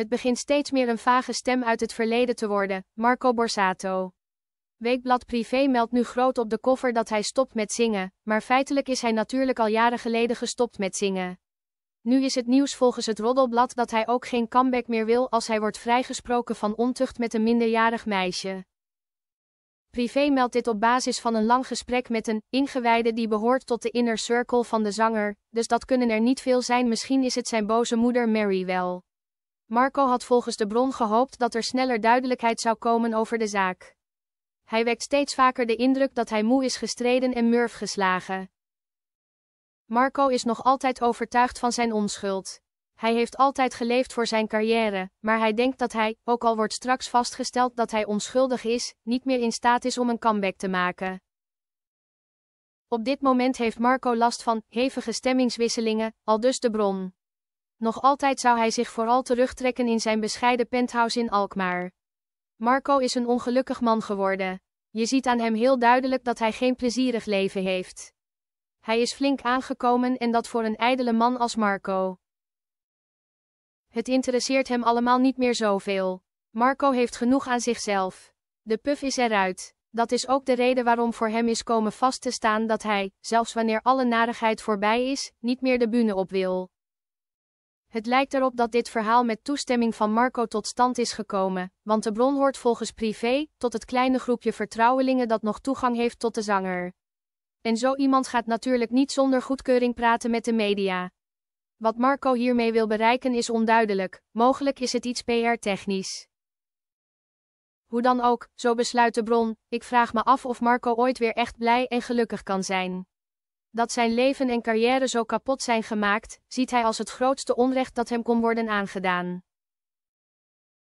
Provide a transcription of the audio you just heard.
het begint steeds meer een vage stem uit het verleden te worden, Marco Borsato. Weekblad Privé meldt nu groot op de koffer dat hij stopt met zingen, maar feitelijk is hij natuurlijk al jaren geleden gestopt met zingen. Nu is het nieuws volgens het roddelblad dat hij ook geen comeback meer wil als hij wordt vrijgesproken van ontucht met een minderjarig meisje. Privé meldt dit op basis van een lang gesprek met een ingewijde die behoort tot de inner circle van de zanger, dus dat kunnen er niet veel zijn. Misschien is het zijn boze moeder Mary wel. Marco had volgens de bron gehoopt dat er sneller duidelijkheid zou komen over de zaak. Hij wekt steeds vaker de indruk dat hij moe is gestreden en murf geslagen. Marco is nog altijd overtuigd van zijn onschuld. Hij heeft altijd geleefd voor zijn carrière, maar hij denkt dat hij, ook al wordt straks vastgesteld dat hij onschuldig is, niet meer in staat is om een comeback te maken. Op dit moment heeft Marco last van hevige stemmingswisselingen, al dus de bron. Nog altijd zou hij zich vooral terugtrekken in zijn bescheiden penthouse in Alkmaar. Marco is een ongelukkig man geworden. Je ziet aan hem heel duidelijk dat hij geen plezierig leven heeft. Hij is flink aangekomen en dat voor een ijdele man als Marco. Het interesseert hem allemaal niet meer zoveel. Marco heeft genoeg aan zichzelf. De puf is eruit. Dat is ook de reden waarom voor hem is komen vast te staan dat hij, zelfs wanneer alle narigheid voorbij is, niet meer de bühne op wil. Het lijkt erop dat dit verhaal met toestemming van Marco tot stand is gekomen, want de bron hoort volgens privé tot het kleine groepje vertrouwelingen dat nog toegang heeft tot de zanger. En zo iemand gaat natuurlijk niet zonder goedkeuring praten met de media. Wat Marco hiermee wil bereiken is onduidelijk, mogelijk is het iets PR-technisch. Hoe dan ook, zo besluit de bron, ik vraag me af of Marco ooit weer echt blij en gelukkig kan zijn dat zijn leven en carrière zo kapot zijn gemaakt, ziet hij als het grootste onrecht dat hem kon worden aangedaan.